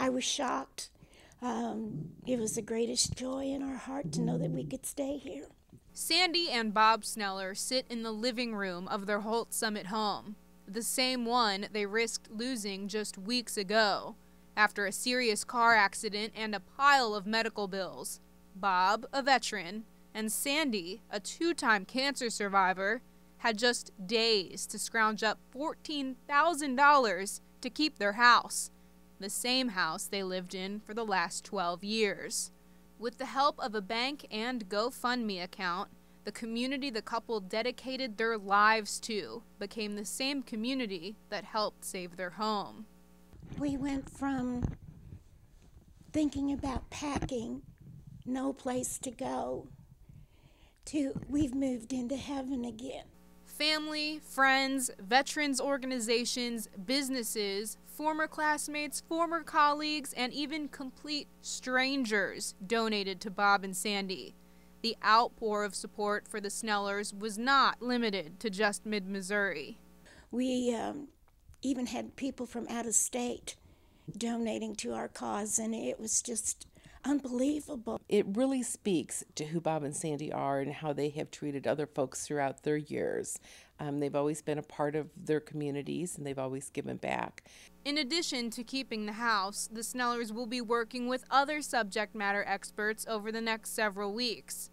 I was shocked. Um, it was the greatest joy in our heart to know that we could stay here. Sandy and Bob Sneller sit in the living room of their Holt Summit home, the same one they risked losing just weeks ago after a serious car accident and a pile of medical bills. Bob, a veteran, and Sandy, a two time cancer survivor, had just days to scrounge up $14,000 to keep their house the same house they lived in for the last 12 years. With the help of a bank and GoFundMe account, the community the couple dedicated their lives to became the same community that helped save their home. We went from thinking about packing, no place to go, to we've moved into heaven again family, friends, veterans organizations, businesses, former classmates, former colleagues, and even complete strangers donated to Bob and Sandy. The outpour of support for the Snellers was not limited to just mid Missouri. We um, even had people from out of state donating to our cause, and it was just unbelievable. It really speaks to who Bob and Sandy are and how they have treated other folks throughout their years. Um, they've always been a part of their communities and they've always given back. In addition to keeping the house, the Snellers will be working with other subject matter experts over the next several weeks.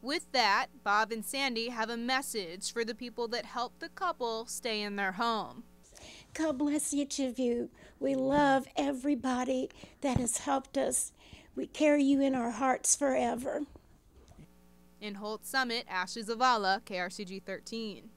With that, Bob and Sandy have a message for the people that helped the couple stay in their home. God bless each of you. We love everybody that has helped us we carry you in our hearts forever. In Holt Summit, Ashes of Allah, KRCG 13.